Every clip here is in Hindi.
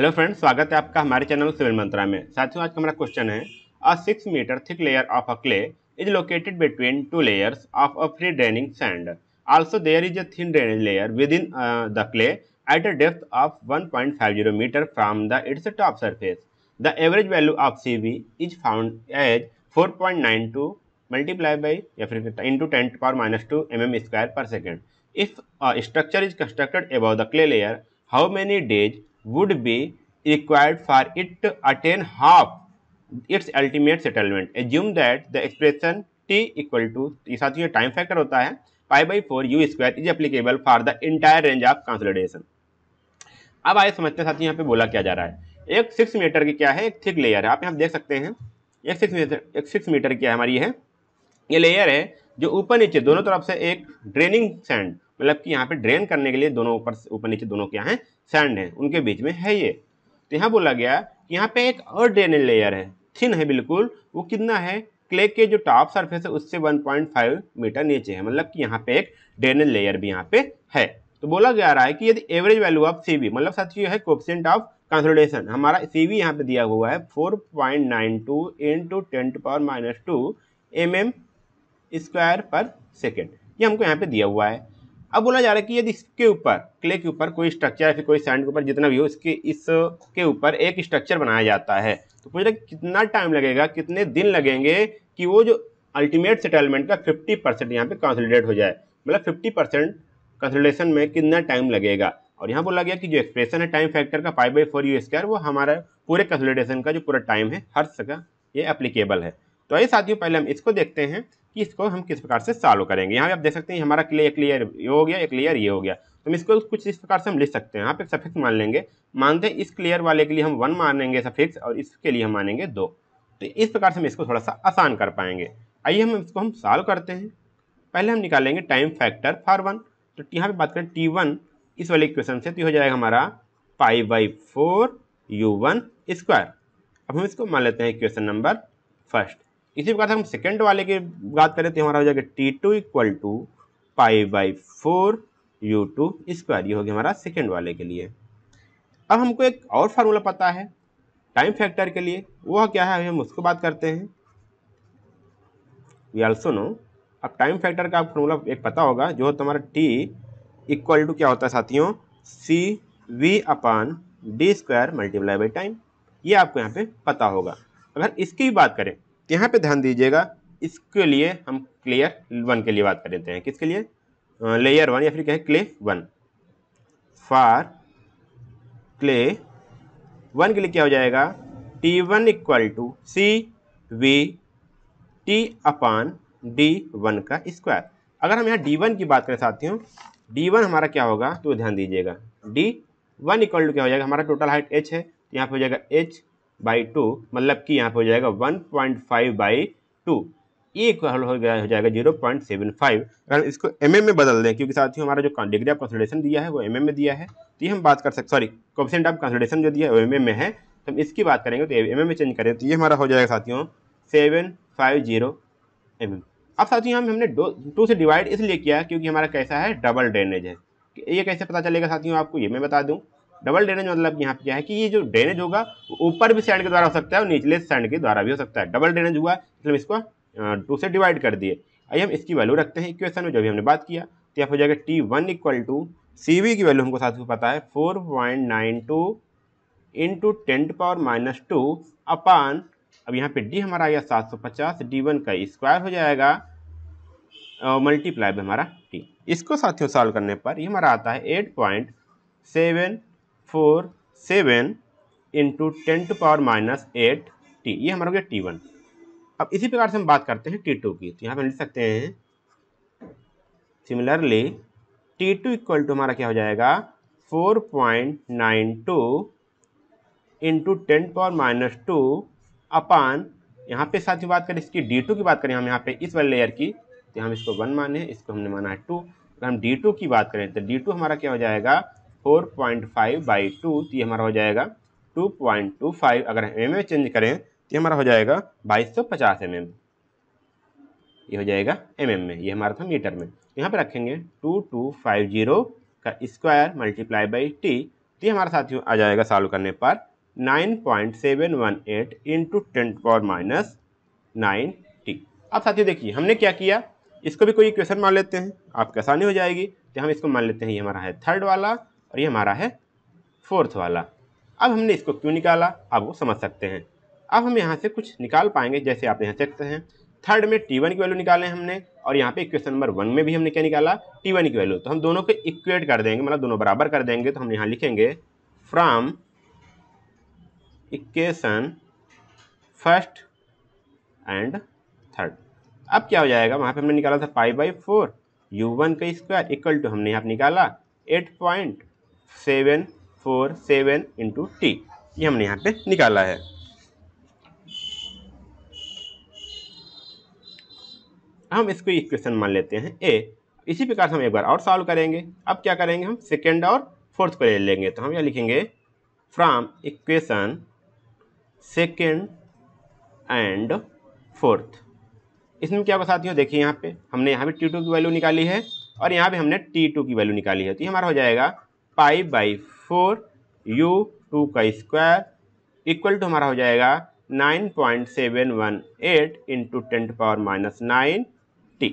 हेलो फ्रेंड्स स्वागत है आपका हमारे चैनल सिविल मंत्रा में साथियों आज का हमारा क्वेश्चन है a six metre thick layer of a clay is located between two layers of a free draining sand also there is a thin drainage layer within the clay at a depth of 1.50 metre from the its top surface the average value of C V is found as 4.92 multiply by या फिर into ten power minus two M M square per second if structure is constructed above the clay layer how many days would be required for it to attain half its ultimate settlement assume that the expression T equal to ये साथ ही टाइम फैक्टर होता है five by four U square is applicable for the entire range of consolidation अब आइए समझते हैं साथ यहाँ पे बोला क्या जा रहा है एक सिक्स मीटर की क्या है एक थिक लेयर है आप यहाँ देख सकते हैं एक सिक्स मीटर एक सिक्स मीटर की है हमारी है ये लेयर है जो ऊपर नीचे दोनों तरफ से एक ड्रेनिंग सैंड मतलब कि यहाँ पे ड्रेन करने के लिए दोनों ऊपर ऊपर नीचे दोनों क्या हैं सैंड है उनके बीच में है ये तो यहाँ बोला गया कि यहाँ पे एक और अड्रेनेल लेयर है थिन है बिल्कुल वो कितना है क्ले के जो टॉप सरफेस है उससे 1.5 मीटर नीचे है मतलब कि यहाँ पे एक ड्रेन लेयर भी यहाँ पे है तो बोला गया रहा है कि यदि average value of C V मतलब साथियों है कोपसेंट ऑफ कंसोलिडेशन हमारा सी वी यहाँ पे दिया हुआ है 4.92 point nine two into ten to power minus two M M square per second ये हमको यहाँ पे दिया हुआ है अब बोला जा रहा है कि यदि इसके ऊपर क्ले के ऊपर कोई स्ट्रक्चर या फिर कोई सैंड के ऊपर जितना भी हो इसके इसके ऊपर एक स्ट्रक्चर बनाया जाता है तो पूछ रहे कितना टाइम लगेगा कितने दिन लगेंगे कि वो जो अल्टीमेट सेटलमेंट का फिफ्टी परसेंट यहाँ पर कंसोलिडेट हो जाए मतलब फिफ्टी परसेंट कंसोलिडेशन में कितना टाइम लगेगा और यहाँ बोला गया कि जो एक्सप्रेशन है टाइम फैक्टर का five by four U square वो हमारा पूरे कंसोलिडेशन का जो पूरा टाइम है हर जगह ये एप्लीकेबल है तो आइए साथियों पहले हम इसको देखते हैं कि इसको हम किस प्रकार से सॉल्व करेंगे यहाँ पे आप देख सकते हैं हमारा क्लियर क्लियर ये हो गया एक क्लियर ये हो गया तो हम इसको कुछ इस प्रकार से हम लिख सकते हैं यहाँ पे सफिक्स मान लेंगे मानते हैं इस क्लियर वाले के लिए हम वन मानेंगे सफिक्स और इसके लिए हम मानेंगे दो तो इस प्रकार से हम इसको थोड़ा सा आसान कर पाएंगे आइए हम इसको हम सॉल्व करते हैं पहले हम निकालेंगे टाइम फैक्टर फॉर वन तो यहाँ पर बात करें टी वन इस वाले इक्वेशन से तो हो जाएगा हमारा pi by four U one square अब हम इसको मान लेते हैं इक्वेशन नंबर फर्स्ट इसी प्रकार से हम सेकेंड वाले की बात करें तो हमारा हो जाएगा T two equal to pi by four you two square ये हो गया हमारा सेकेंड वाले के लिए अब हमको एक और फार्मूला पता है टाइम फैक्टर के लिए वह क्या है हम उसको बात करते हैं वी आल्सो नो अब टाइम फैक्टर का फॉर्मूला एक पता होगा जो तुम्हारा हमारा टी इक्वल टू क्या होता है साथियों C V upon D square multiply by time ये आपको यहाँ पे पता होगा अगर इसकी भी बात करें तो यहाँ पे ध्यान दीजिएगा इसके लिए हम क्लियर वन के लिए बात कर लेते हैं किसके लिए लेयर वन या फिर क्या है clay one for clay one के लिए क्या हो जाएगा T one equal to C V T upon D one का स्क्वायर अगर हम यहाँ डी वन की बात करें साथियों डी वन हमारा क्या होगा तो ध्यान दीजिएगा डी वन इक्वल टू क्या हो जाएगा हमारा टोटल हाइट एच है तो यहाँ पे हो जाएगा एच बाई टू मतलब कि यहाँ पे हो जाएगा one point five by two एक हल हो गया हो जाएगा जीरो पॉइंट सेवन फाइव अगर इसको एम mm में बदल दें क्योंकि साथ ही हमारा जो डिग्री ऑफ कंसल्टेशन दिया है वो एम mm में दिया है तो ये हम बात कर सकते सॉरी कोफिशेंट ऑफ कंसल्टेशन जो दिया है वो एम mm में है तो हम इसकी बात करेंगे तो एम mm में चेंज करें तो ये हमारा हो जाएगा साथियों seven five zero M M अब साथियों हम हमने टू से डिवाइड इसलिए किया क्योंकि हमारा कैसा है डबल ड्रेनेज है ये कैसे पता चलेगा साथियों आपको ये मैं बता दूँ डबल ड्रेनेज मतलब यहाँ पे क्या है कि ये जो ड्रेनेज होगा ऊपर भी सैंड के द्वारा हो सकता है और निचले सैंड के द्वारा भी हो सकता है डबल ड्रेनेज हुआ मतलब इसको टू से डिवाइड कर दिए आइए हम इसकी वैल्यू रखते हैं इक्वेशन में जो भी हमने बात किया तो यहाँ हो जाएगा T one equal to C V की वैल्यू हमको साथ ही पता है four point nine two into ten power minus two upon अब यहाँ पे डी हमारा आ गया सात सौ पचास डी वन का स्क्वायर हो जाएगा मल्टीप्लाई भी हमारा टी इसको साथियों सॉल्व करने पर ये हमारा आता है eight point seven four seven into ten to power minus eight T ये हमारा हो गया टी वन अब इसी प्रकार से हम बात करते हैं टी टू की तो यहाँ पर लिख सकते हैं similarly T two equal to हमारा क्या हो जाएगा four point nine two into ten power minus two upon यहाँ पे साथ ही बात करें इसकी डी टू की बात करें हम यहाँ पे इस वाले लेयर की तो हम इसको वन माने इसको हमने माना है टू अगर हम डी टू की बात करें तो डी टू हमारा क्या हो जाएगा four point five by two तो ये हमारा हो जाएगा टू पॉइंट टू फाइव अगर हम एम चेंज करें तो हमारा हो जाएगा बाईस सौ पचास एम ये हो जाएगा एम एम में ये हमारा था मीटर में यहाँ पर रखेंगे टू टू फाइव जीरो का स्क्वायर मल्टीप्लाई बाई टी तो ये हमारा साथ आ जाएगा सॉल्व करने पर nine point seven one eight into ten power minus nine T अब साथियों देखिए हमने क्या किया इसको भी कोई इक्वेशन मान लेते हैं आपकी आसानी हो जाएगी तो हम इसको मान लेते हैं ये हमारा है थर्ड वाला और ये हमारा है फोर्थ वाला अब हमने इसको क्यों निकाला आप वो समझ सकते हैं अब हम यहाँ से कुछ निकाल पाएंगे जैसे आप यहाँ सकते हैं थर्ड में टी वन की वैल्यू निकाले हमने और यहाँ पे इक्वेशन नंबर वन में भी हमने क्या निकाला टी वन की वैल्यू तो हम दोनों को इक्वेट कर देंगे मतलब दोनों बराबर कर देंगे तो हम यहाँ लिखेंगे from equation first and third अब क्या हो जाएगा वहाँ पे हमने निकाला था pi by four U one का स्क्वायर इक्वल टू हमने यहाँ निकाला eight point seven four seven into T ये हमने यहाँ पे निकाला है हम इसको इक्वेशन मान लेते हैं ए इसी प्रकार से हम एक बार और सॉल्व करेंगे अब क्या करेंगे हम सेकेंड और फोर्थ को ले लेंगे तो हम यहाँ लिखेंगे from equation second and fourth इसमें क्या बसाती हो देखिए यहाँ पे हमने यहाँ पे टी टू की वैल्यू निकाली है और यहाँ पे हमने टी टू की वैल्यू निकाली है तो ये हमारा हो जाएगा pi by four you two का स्क्वायर इक्वल टू हमारा हो जाएगा nine point seven one eight into ten power minus nine T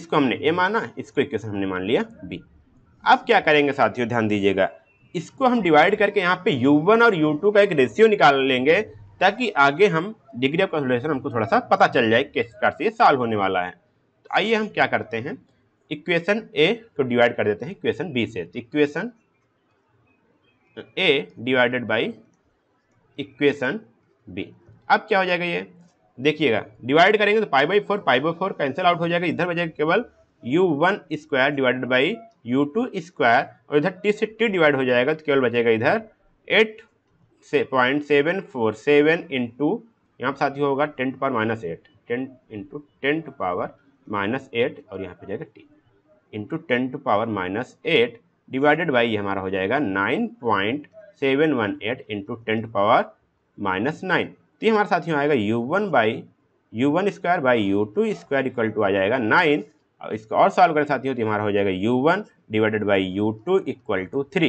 इसको हमने ए माना इसको इक्वेशन हमने मान लिया बी अब क्या करेंगे साथियों ध्यान दीजिएगा इसको हम डिवाइड करके यहाँ पे यू वन और यू टू का एक रेशियो निकाल लेंगे ताकि आगे हम डिग्री ऑफ कंसोलेशन हमको थोड़ा सा पता चल जाए किस प्रकार से ये साल होने वाला है तो आइए हम क्या करते हैं इक्वेशन ए को डिवाइड कर देते हैं इक्वेशन बी से तो equation A divided by equation B अब क्या हो जाएगा ये देखिएगा डिवाइड करेंगे तो pi by four pi by four cancel out हो जाएगा इधर हो जाएगा केवल U one square divided by you two square और इधर टी से टी डिवाइड हो जाएगा तो केवल बचेगा इधर एट से point seven four seven into यहाँ पर साथ ही होगा ten power minus eight ten into ten power minus eight और यहाँ पर जाएगा T into ten to power minus eight divided by ये हमारा हो जाएगा nine point seven one eight into ten to power minus nine तो ये हमारे साथियों आएगा U one by U one square by you two square equal to आ जाएगा नाइन और इसको और सॉल्व करें साथियों तो हमारा हो जाएगा u one divided by you two equal to three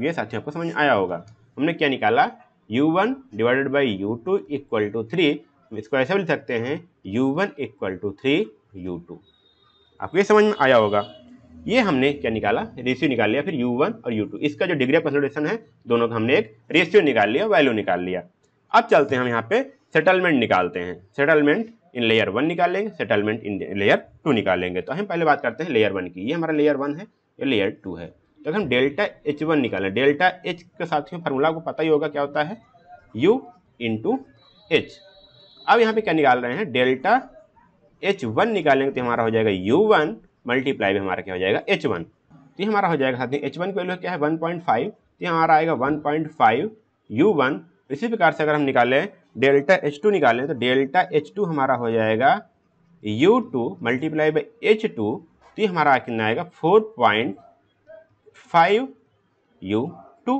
ये साथियों आपको समझ आया होगा हमने क्या निकाला u one divided by you two equal to three इसको ऐसे भी लिख सकते हैं u one equal to three u two आपको ये समझ में आया होगा ये हमने क्या निकाला रेशियो निकाल लिया फिर U1 और U2 इसका जो डिग्री ऑफ कंसल्टेशन है दोनों का हमने एक रेशियो निकाल लिया वैल्यू निकाल लिया अब चलते हैं हम यहाँ पे सेटलमेंट निकालते हैं सेटलमेंट इन लेयर वन निकालेंगे सेटलमेंट इन लेयर टू निकालेंगे तो हम पहले बात करते हैं लेयर वन की ये हमारा लेयर वन है ये लेयर टू है तो हम डेल्टा एच वन निकालें डेल्टा एच के साथ ही फार्मूला को पता ही होगा क्या होता है यू इंटू एच अब यहाँ पे क्या निकाल रहे हैं डेल्टा एच वन निकालेंगे तो हमारा हो जाएगा यू वन मल्टीप्लाई भी हमारा क्या हो जाएगा एच वन तो ये हमारा हो जाएगा साथ में एच वन की वैल्यू क्या है वन पॉइंट फाइव तो हमारा आएगा one point five u one इसी प्रकार से अगर हम निकालें डेल्टा एच टू निकालें तो डेल्टा एच टू हमारा हो जाएगा u two multiply by h two तो ये हमारा कितना आएगा four point five u two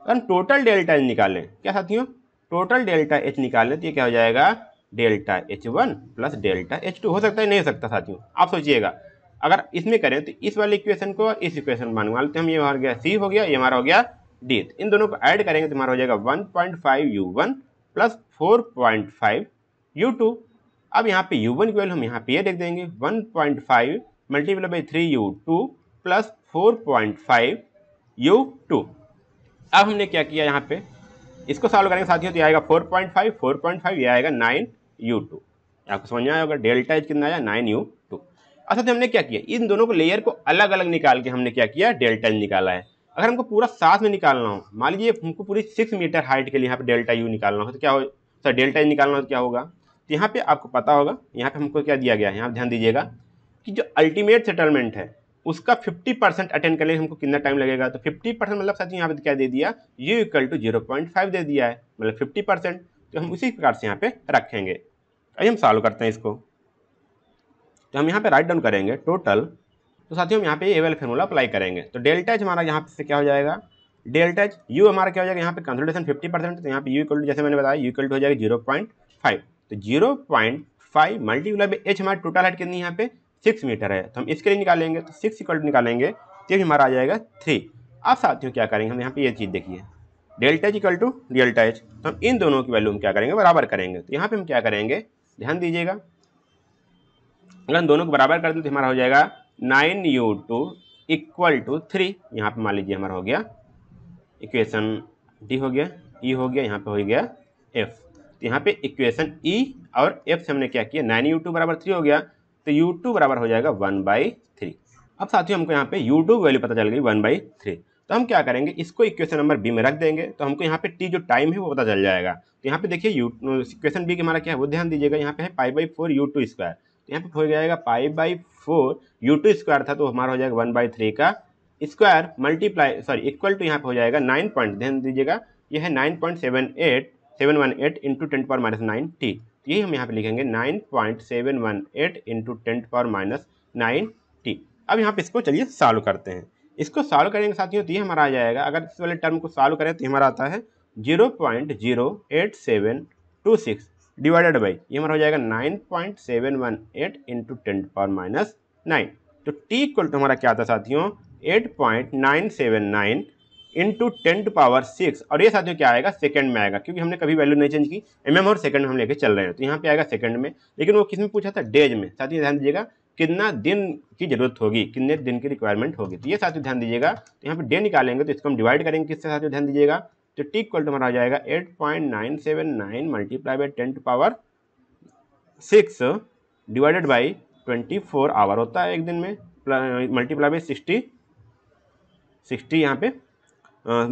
अगर हम टोटल डेल्टा एच निकालें क्या साथियों टोटल डेल्टा एच निकालें तो ये क्या हो जाएगा delta h one plus delta h two हो सकता है नहीं हो सकता साथियों आप सोचिएगा अगर इसमें करें तो इस वाले इक्वेशन को इस इक्वेशन मान मान लेते हैं हम ये हमारा गया सी हो गया ये हमारा हो गया डी तो इन दोनों को ऐड करेंगे तो हमारा हो जाएगा one point five u one plus four point five u two अब यहाँ पे यू की वैल्यू हम यहाँ पे ये देख देंगे one point five multiply by three u two plus four point five u two अब हमने क्या किया यहाँ पे इसको सॉल्व करेंगे साथियों तो आएगा 4.5 4.5 ये आएगा नाइन यू टू आपको समझ में आया होगा डेल्टा एच कितना आया नाइन यू टू अर्थात हमने क्या किया इन दोनों को लेयर को अलग अलग निकाल के हमने क्या किया डेल्टा एच निकाला है अगर हमको पूरा साथ में निकालना हो मान लीजिए हमको पूरी सिक्स मीटर हाइट के लिए यहाँ पर डेल्टा यू निकालना हो तो क्या हो सर डेल्टा एच निकालना हो तो क्या होगा तो यहाँ पर आपको पता होगा यहाँ पे हमको क्या दिया गया है यहाँ ध्यान दीजिएगा कि जो अल्टीमेट सेटलमेंट है उसका 50 परसेंट अटेंड करने में हमको कितना टाइम लगेगा तो 50 परसेंट मतलब ही यहाँ पे तो क्या दे दिया u equal to zero point five दे दिया है मतलब 50 परसेंट तो हम उसी प्रकार से यहाँ पे रखेंगे आइए हम सॉल्व करते हैं इसको तो हम यहाँ पे राइट डाउन करेंगे टोटल तो साथियों हम यहाँ पे ए वाला फॉर्मूला अप्लाई करेंगे तो डेल्टा एच हमारा यहाँ से क्या हो जाएगा डेल्टा एच यू हमारा क्या हो जाएगा यहाँ पे कंसल्टेशन फिफ्टी परसेंट तो यहाँ पे यू इक्वल जैसे मैंने बताया यू इक्वल हो जाएगा जीरो पॉइंट फाइव तो zero point five multiply by h हमारी टोटल हाइट कितनी यहाँ पे सिक्स मीटर है तो हम इसके लिए निकालेंगे तो सिक्स इक्वल निकालेंगे तो हमारा आ जाएगा थ्री अब साथियों क्या करेंगे हम यहाँ पे ये चीज़ देखिए delta h equal to delta h तो हम इन दोनों की वैल्यू हम क्या करेंगे बराबर करेंगे तो यहाँ पे हम क्या करेंगे ध्यान दीजिएगा अगर हम दोनों को बराबर कर दें तो हमारा हो जाएगा nine u two equal to three यहाँ पर मान लीजिए हमारा हो गया इक्वेशन डी हो गया ई e हो गया यहाँ पे हो गया एफ तो यहाँ पे इक्वेशन ई e और एफ से हमने क्या किया नाइन यू टू बराबर थ्री हो गया तो यू टू बराबर हो जाएगा वन बाई थ्री अब साथियों हमको यहाँ पे यू टू वैल्यू पता चल गई वन बाई थ्री तो हम क्या करेंगे इसको इक्वेशन नंबर बी में रख देंगे तो हमको यहाँ पे टी जो टाइम है वो पता चल जाएगा तो यहाँ पे देखिए यू इक्वेशन बी के हमारा क्या है वो ध्यान दीजिएगा यहाँ पे है pi by four you two square तो यहाँ पे हो जाएगा pi by four you two square था तो हमारा हो जाएगा वन बाई थ्री का square multiply sorry equal to यहाँ पे हो जाएगा नाइन पॉइंट ध्यान दीजिएगा यह है nine point seven eight seven one eight into ten power minus nine t यही हम यहाँ पे लिखेंगे nine point seven one eight into ten power minus nine T अब यहाँ पे इसको चलिए सॉल्व करते हैं इसको सॉल्व करेंगे साथियों तो ये हमारा आ जाएगा अगर इस वाले टर्म को सॉल्व करें तो हमारा आता है zero point zero eight seven two six divided by ये हमारा हो जाएगा nine point seven one eight into ten power minus nine तो टी इक्वल टू हमारा क्या आता साथियों eight point nine seven nine into ten to power six और ये साथियों क्या आएगा सेकंड में आएगा क्योंकि हमने कभी वैल्यू नहीं चेंज की एम और सेकंड में हम लेके चल रहे हैं तो यहाँ पे आएगा सेकंड में लेकिन वो किस में पूछा था डेज में साथियों ध्यान दीजिएगा कितना दिन की जरूरत होगी कितने दिन की रिक्वायरमेंट होगी तो ये साथियों ध्यान दीजिएगा तो यहाँ पे डे निकालेंगे तो इसको हम डिवाइड करेंगे किससे साथ ध्यान दीजिएगा तो टी इक्वल टू हमारा आ जाएगा eight point nine seven nine multiply by ten to power six divided by twenty four hour होता है एक दिन में मल्टीप्लाई बाई सिक्सटी सिक्सटी यहाँ पे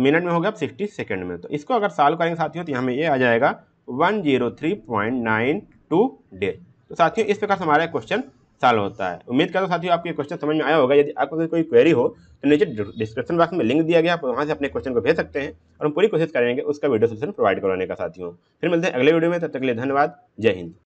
मिनट में हो गया अब सिक्सटी सेकेंड में तो इसको अगर सॉल्व करेंगे साथियों तो यहाँ में ये आ जाएगा one zero three point nine two day तो साथियों इस प्रकार से हमारा क्वेश्चन साल होता है उम्मीद करता हूँ साथियों आपके क्वेश्चन समझ में आया होगा यदि आपको कोई क्वेरी हो तो नीचे डिस्क्रिप्शन बॉक्स में लिंक दिया गया आप वहाँ से अपने क्वेश्चन को भेज सकते हैं और हम पूरी कोशिश करेंगे उसका वीडियो सोल्यूशन प्रोवाइड करवाने का साथियों फिर मिलते हैं अगले वीडियो में तब तक के लिए धन्यवाद जय हिंद